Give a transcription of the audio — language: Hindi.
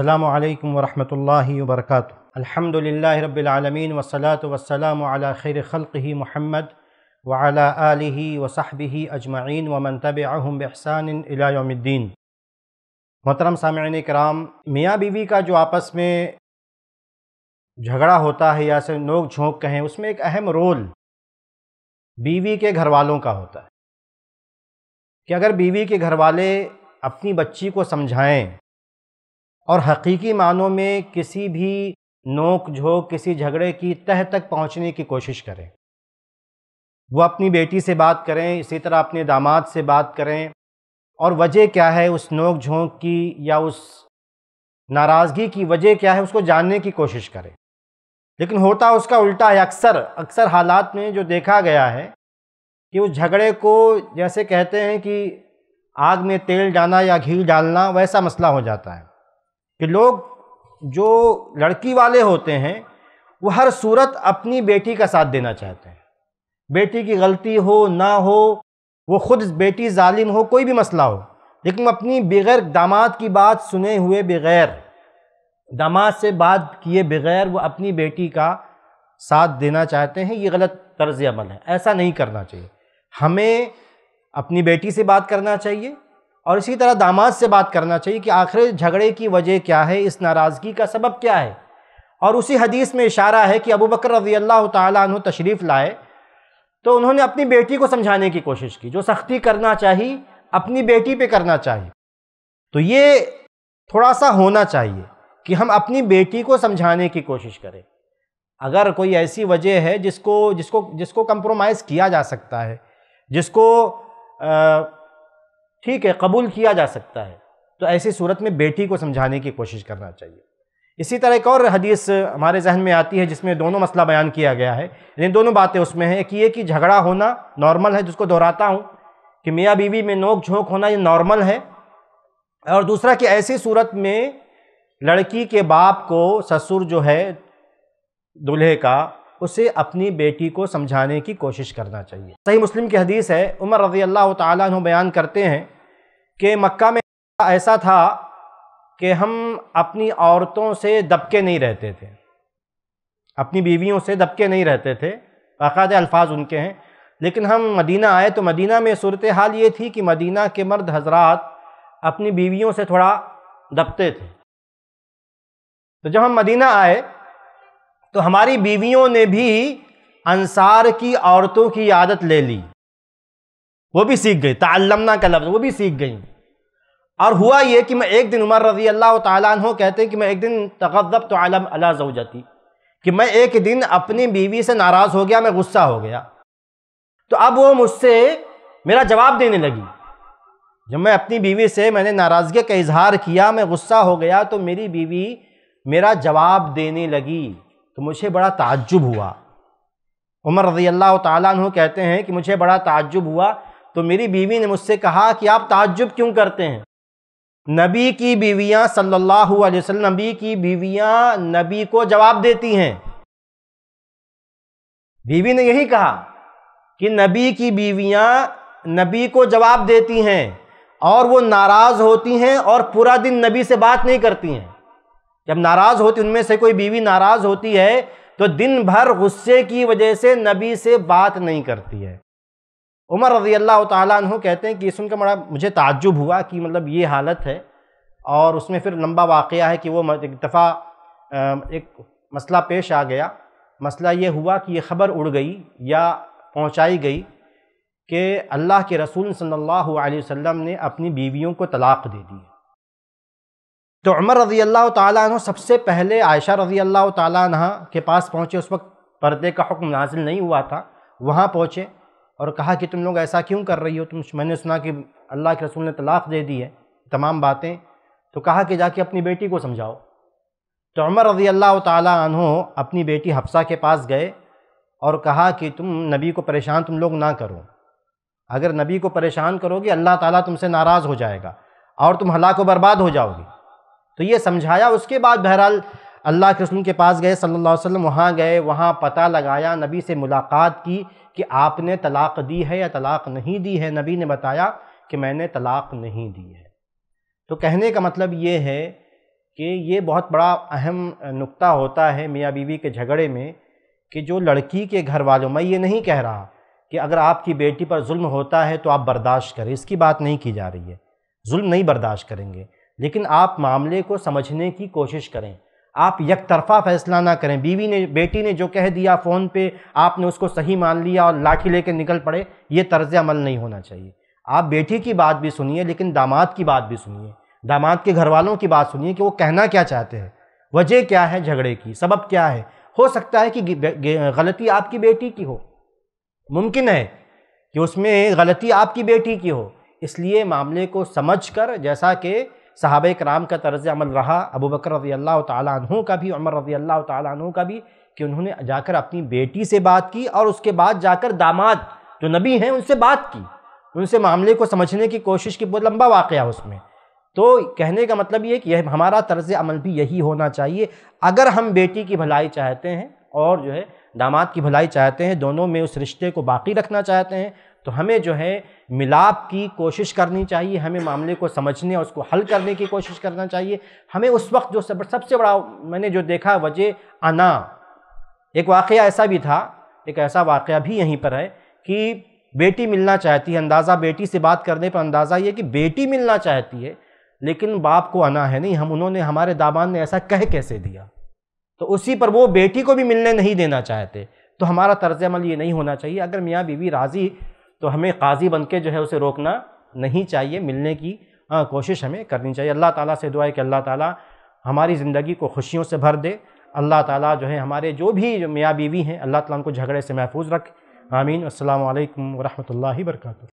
अल्लाम वरहमल वर्क अलहमदिल्ला रबालमीन वसलात वसलाम खैर ख़ल्क़ महमद वाला आलि वसाहबी अजमाइन वमन तब अहम बहसानद्दीन मोहतरम सामीन कराम मियाँ बीवी का जो आपस में झगड़ा होता है या से नोक झोंक कहें उसमें एक अहम रोल बीवी के घर वालों का होता है कि अगर बीवी के घर वाले अपनी बच्ची को समझाएं और हकीकी मानों में किसी भी नोक झोंक किसी झगड़े की तह तक पहुंचने की कोशिश करें वो अपनी बेटी से बात करें इसी तरह अपने दामाद से बात करें और वजह क्या है उस नोक झोंक की या उस नाराज़गी की वजह क्या है उसको जानने की कोशिश करें लेकिन होता उसका उल्टा है अक्सर अक्सर हालात में जो देखा गया है कि उस झगड़े को जैसे कहते हैं कि आग में तेल डालना या घी डालना वैसा मसला हो जाता है कि लोग जो लड़की वाले होते हैं वो हर सूरत अपनी बेटी का साथ देना चाहते हैं बेटी की गलती हो ना हो वो ख़ुद बेटी ालिम हो कोई भी मसला हो लेकिन अपनी बगैर दामाद की बात सुने हुए बगैर दामाद से बात किए बगैर वो अपनी बेटी का साथ देना चाहते हैं ये गलत तर्ज अमल है ऐसा नहीं करना चाहिए हमें अपनी बेटी से बात करना चाहिए और इसी तरह दामाद से बात करना चाहिए कि आखिर झगड़े की वजह क्या है इस नाराज़गी का सबब क्या है और उसी हदीस में इशारा है कि अबू बकर रजी अल्लाह तु तशरीफ़ लाए तो उन्होंने अपनी बेटी को समझाने की कोशिश की जो सख्ती करना चाहिए अपनी बेटी पे करना चाहिए तो ये थोड़ा सा होना चाहिए कि हम अपनी बेटी को समझाने की कोशिश करें अगर कोई ऐसी वजह है जिसको जिसको जिसको कंप्रोमाइज़ किया जा सकता है जिसको आ, ठीक है कबूल किया जा सकता है तो ऐसी सूरत में बेटी को समझाने की कोशिश करना चाहिए इसी तरह एक और हदीस हमारे जहन में आती है जिसमें दोनों मसला बयान किया गया है लेकिन दोनों बातें उसमें हैं कि ये कि झगड़ा होना नॉर्मल है जिसको दोहराता हूँ कि मियाँ बीवी में नोक झोंक होना ये नॉर्मल है और दूसरा कि ऐसी सूरत में लड़की के बाप को ससुर जो है दूल्हे का उसे अपनी बेटी को समझाने की कोशिश करना चाहिए सही मुस्लिम की हदीस है उमर रज़ी अल्लाह तु बयान करते हैं कि मक्का में ऐसा था कि हम अपनी औरतों से दबके नहीं रहते थे अपनी बीवियों से दबके नहीं रहते थे बाक़ायदा अल्फाज उनके हैं लेकिन हम मदीना आए तो मदीना में सूरत हाल ये थी कि मदीना के मर्द हजरात अपनी बीवियों से थोड़ा दबते थे तो जब हम मदीना आए तो हमारी बीवियों ने भी अंसार की औरतों की आदत ले ली वो भी सीख गई तालमना का लफ्ज़ वो भी सीख गई और हुआ ये कि मैं एक दिन उमर रजी अल्लाह तहों कहते हैं कि मैं एक दिन तगज़ब तो आलम अला जाती कि मैं एक दिन अपनी बीवी से नाराज़ हो गया मैं गुस्सा हो गया तो अब वो मुझसे मेरा जवाब देने लगी जब मैं अपनी बीवी से मैंने नाराज़गी का इजहार किया मैं गुस्सा हो गया तो मेरी बीवी मेरा जवाब देने लगी तो मुझे बड़ा ताज्जुब हुआ उमर रजी अल्लाह तु कहते हैं कि मुझे बड़ा ताज्जुब हुआ तो मेरी बीवी ने मुझसे कहा कि आप ताज्जुब क्यों करते हैं नबी की बीवियां सल्लल्लाहु अलैहि वसल्लम नबी की बीवियां नबी को जवाब देती हैं बीवी ने यही कहा कि नबी की बीवियां नबी को जवाब देती हैं और वो नाराज़ होती हैं और पूरा दिन नबी से बात नहीं करती हैं जब नाराज़ होती उनमें से कोई बीवी नाराज़ होती है तो दिन भर गुस्से की वजह से नबी से बात नहीं करती है उमर रजी अल्लाह तु कहते हैं कि यह सुनकर बड़ा मुझे ताज्जुब हुआ कि मतलब ये हालत है और उसमें फिर लंबा वाक़ है कि वो एक दफ़ा एक मसला पेश आ गया मसला ये हुआ कि ये ख़बर उड़ गई या पहुँचाई गई कि अल्लाह के रसूल सल्लल्लाहु अलैहि वसल्लम ने अपनी बीवियों को तलाक़ दे दी तो उमर रजी अल्लाह तु सबसे पहले आयशा रजी अल्लाह तह के पास पहुँचे उस वक्त पर्दे का हुक्म नाजिल नहीं हुआ था वहाँ पहुँचे और कहा कि तुम लोग ऐसा क्यों कर रही हो तुम मैंने सुना कि अल्लाह के रसूल ने तलाक़ दे दी है तमाम बातें तो कहा कि जाके अपनी बेटी को समझाओ तो उमर रजी अल्लाह तहों अपनी बेटी हफ्सा के पास गए और कहा कि तुम नबी को परेशान तुम लोग ना करो अगर नबी को परेशान करोगे अल्लाह ताला तुमसे नाराज़ हो जाएगा और तुम हलाक व बर्बाद हो जाओगे तो ये समझाया उसके बाद बहरहाल अल्लाह के रसूल के पास गए सल्लल्लाहु अलैहि वसल्लम वहाँ गए वहाँ पता लगाया नबी से मुलाकात की कि आपने तलाक दी है या तलाक नहीं दी है नबी ने बताया कि मैंने तलाक नहीं दी है तो कहने का मतलब ये है कि ये बहुत बड़ा अहम नुक्ता होता है मियाँ बीवी के झगड़े में कि जो लड़की के घर वालों मैं ये नहीं कह रहा कि अगर आपकी बेटी पर जुल्म होता है तो आप बर्दाश्त करें इसकी बात नहीं की जा रही है जुल्म नहीं बर्दाश्त करेंगे लेकिन आप मामले को समझने की कोशिश करें आप यक तरफा फैसला ना करें बीवी ने बेटी ने जो कह दिया फ़ोन पे आपने उसको सही मान लिया और लाठी लेके निकल पड़े ये तर्ज अमल नहीं होना चाहिए आप बेटी की बात भी सुनिए लेकिन दामाद की बात भी सुनिए दामाद के घर वालों की बात सुनिए कि वो कहना क्या चाहते हैं वजह क्या है झगड़े की सबब क्या है हो सकता है कि गलती आपकी बेटी की हो मुमकिन है कि उसमें गलती आपकी बेटी की हो इसलिए मामले को समझ कर जैसा कि साहब कराम का तर्ज अमल रहा अबू बकर रजी अल्लाह तु का भी उमर रजी अल्लाह तु का भी कि उन्होंने जाकर अपनी बेटी से बात की और उसके बाद जाकर दामाद जो नबी हैं उनसे बात की उनसे मामले को समझने की कोशिश की बहुत लंबा वाक़ है उसमें तो कहने का मतलब ये कि यह हमारा तर्ज अमल भी यही होना चाहिए अगर हम बेटी की भलाई चाहते हैं और जो है दामाद की भलाई चाहते हैं दोनों में उस रिश्ते को बाकी रखना चाहते हैं तो हमें जो है मिलाप की कोशिश करनी चाहिए हमें मामले को समझने और उसको हल करने की कोशिश करना चाहिए हमें उस वक्त जो सब सबसे बड़ा मैंने जो देखा वजह अना एक वाक़ ऐसा भी था एक ऐसा वाक़ भी यहीं पर है कि बेटी मिलना चाहती है अंदाज़ा बेटी से बात करने पर अंदाज़ा ये कि बेटी मिलना चाहती है लेकिन बाप को आना है नहीं हम उन्होंने हमारे दाबान ने ऐसा कह कैसे दिया तो उसी पर वो बेटी को भी मिलने नहीं देना चाहते तो हमारा तर्ज अमल ये नहीं होना चाहिए अगर मियाँ बीवी राज़ी तो हमें काजी बन के जो है उसे रोकना नहीं चाहिए मिलने की आ, कोशिश हमें करनी चाहिए अल्लाह ताला से दुआ है कि अल्लाह ताला हमारी ज़िंदगी को खुशियों से भर दे अल्लाह ताला जो है हमारे जो भी मियाँ बीवी हैं अल्लाह ताला उनको झगड़े से महफूज रख आमीन अल्लाम वरहमल वर्का